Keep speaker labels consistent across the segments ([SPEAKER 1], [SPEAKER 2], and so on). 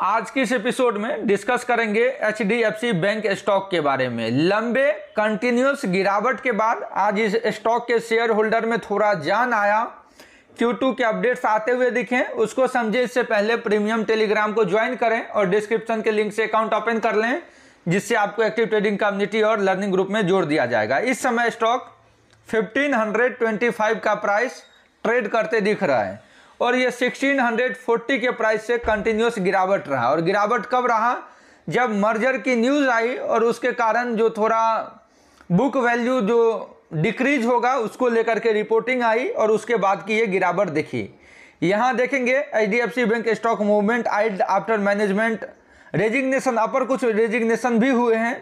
[SPEAKER 1] आज की इस एपिसोड में डिस्कस करेंगे H D F C bank stock के बारे में लंबे कंटिन्यूस गिरावट के बाद आज इस स्टॉक के शेयर होल्डर में थोड़ा जान आया क्यू टू के अपडेट्स आते हुए दिखें उसको समझें इससे पहले प्रीमियम टेलीग्राम को ज्वाइन करें और डिस्क्रिप्शन के लिंक से अकाउंट ओपन कर लें जिससे आपको एक्टिव ट्रेडिंग कम्युनिटी और लर्निंग ग्रुप में जोड़ दिया जाएगा इस समय स्टॉक 1525 का प्राइस ट्रेड करते दिख रहा है और ये 1640 के प्राइस से कंटिन्यूस गिरावट रहा और गिरावट कब रहा जब मर्जर की न्यूज़ आई और उसके कारण जो थोड़ा बुक वैल्यू जो डिक्रीज होगा उसको लेकर के रिपोर्टिंग आई और उसके बाद की ये गिरावट देखी यहाँ देखेंगे H bank stock movement eyed after management resignation अपर कुछ रेजिग्नेशन भी हुए हैं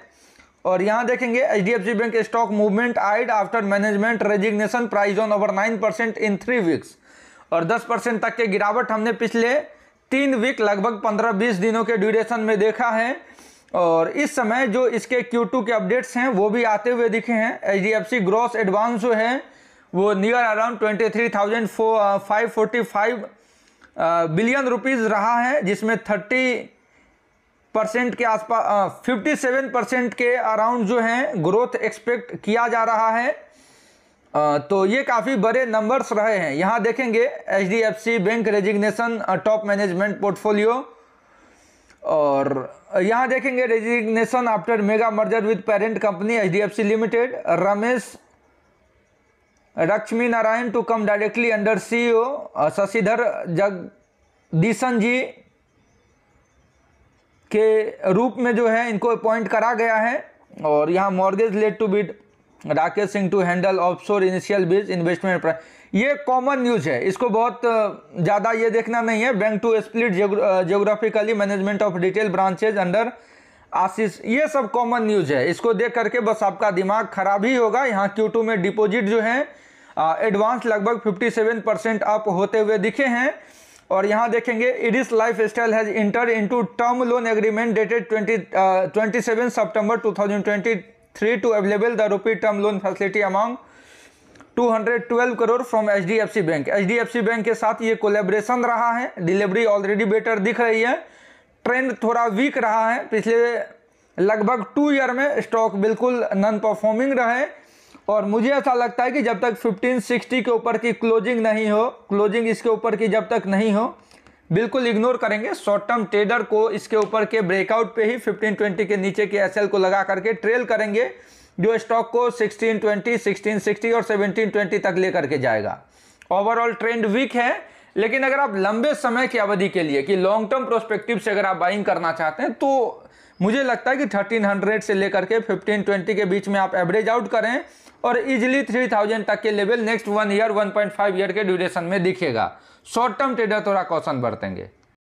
[SPEAKER 1] और यहाँ देखेंगे H bank stock movement eyed after management resignation price on over nine percent in three weeks और 10 परसेंट तक के गिरावट हमने पिछले तीन वीक लगभग 15-20 दिनों के ड्यूरेशन में देखा है और इस समय जो इसके Q2 के अपडेट्स हैं वो भी आते हुए दिखे हैं H D F C gross advance जो है वो near around twenty three thousand five forty five billion rupees रहा है जिसमें थर्टी परसेंट के आसपास फिफ्टी सेवन परसेंट के अराउंड जो है ग्रोथ एक्सपेक्ट किया जा रहा है तो ये काफ़ी बड़े नंबर्स रहे हैं यहाँ देखेंगे H D F C bank resignation top management portfolio और यहाँ देखेंगे resignation after mega merger with parent company H D F C limited Ramesh Lakshmi Narayan to come directly under C O Sashidhar Jagdishan ji के रूप में जो है इनको अपॉइंट करा गया है और यहाँ mortgage let to bid Rakesh Singh to handle offshore initial biz investment ये कॉमन न्यूज है इसको बहुत ज़्यादा ये देखना नहीं है bank to split geographically management of detail branches under Ashish ये सब कॉमन न्यूज है इसको देख करके बस आपका दिमाग खराब ही होगा यहाँ क्यू में डिपोजिट जो है एडवांस लगभग 57 परसेंट अप होते हुए दिखे हैं और यहाँ देखेंगे इडिस life style has enter into term loan agreement dated twenty September two thousand twenty three to available the rupee term loan facility among 212 crore from H D F C bank H D F C bank के साथ ये collaboration रहा है delivery already better दिख रही है trend थोड़ा week रहा है पिछले लगभग टू ईयर में स्टॉक बिल्कुल नॉन परफॉर्मिंग रहे और मुझे ऐसा लगता है कि जब तक 1560 के ऊपर की क्लोजिंग नहीं हो क्लोजिंग इसके ऊपर की जब तक नहीं हो बिल्कुल इग्नोर करेंगे शॉर्ट टर्म ट्रेडर को इसके ऊपर के ब्रेकआउट पे ही 1520 के नीचे के एसएल को लगा करके ट्रेल करेंगे जो स्टॉक को 1620, 1660 और 1720 तक लेकर के जाएगा ओवरऑल ट्रेंड वीक है लेकिन अगर आप लंबे समय की अवधि के लिए कि लॉन्ग टर्म प्रोस्पेक्टिव से अगर आप बाइंग करना चाहते हैं तो मुझे लगता है कि 1300 से लेकर के 1520 के बीच में आप एवरेज आउट करें और इजिली 3000 तक के level next one year 1.5 year के ड्यूरेशन में दिखेगा शॉर्ट टर्म ट्रेडर थोड़ा कौशन बरतेंगे